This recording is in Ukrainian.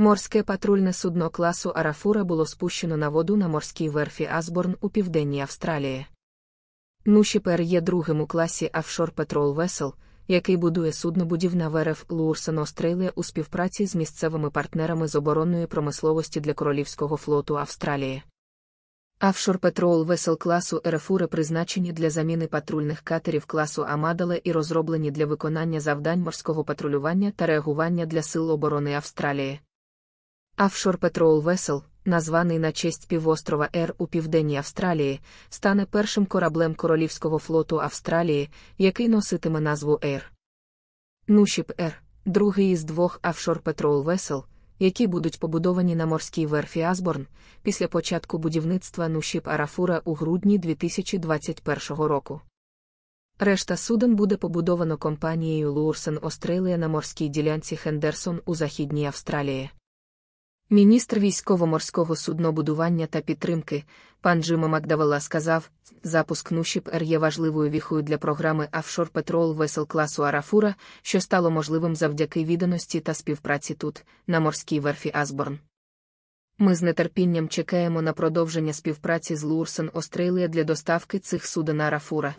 Морське патрульне судно класу Арафура було спущено на воду на морській верфі Асборн у південній Австралії. Нушіпер є другим у класі офшор Петрол Весел, який будує суднобудівна верф Луурсен Острелія у співпраці з місцевими партнерами з оборонної промисловості для Королівського флоту Австралії. Офшор Петрол Весел класу Ерефури призначені для заміни патрульних катерів класу Амадале і розроблені для виконання завдань морського патрулювання та реагування для сил оборони Австралії. Офшор Петрол Весел, названий на честь півострова Р у південній Австралії, стане першим кораблем Королівського флоту Австралії, який носитиме назву Ер. Нушіп Р, другий із двох офшор Петрол Весел, які будуть побудовані на морській верфі Асборн після початку будівництва Нушіп Арафура у грудні 2021 року. Решта суден буде побудовано компанією Лурсен Острелія на морській ділянці Хендерсон у Західній Австралії. Міністр військово-морського суднобудування та підтримки, пан Джима Макдавела сказав, запуск Нушіп Р є важливою віхою для програми Офшор Петрол весел класу Арафура, що стало можливим завдяки відданості та співпраці тут, на морській верфі Асборн. Ми з нетерпінням чекаємо на продовження співпраці з Лурсен Острелія для доставки цих суден Арафура.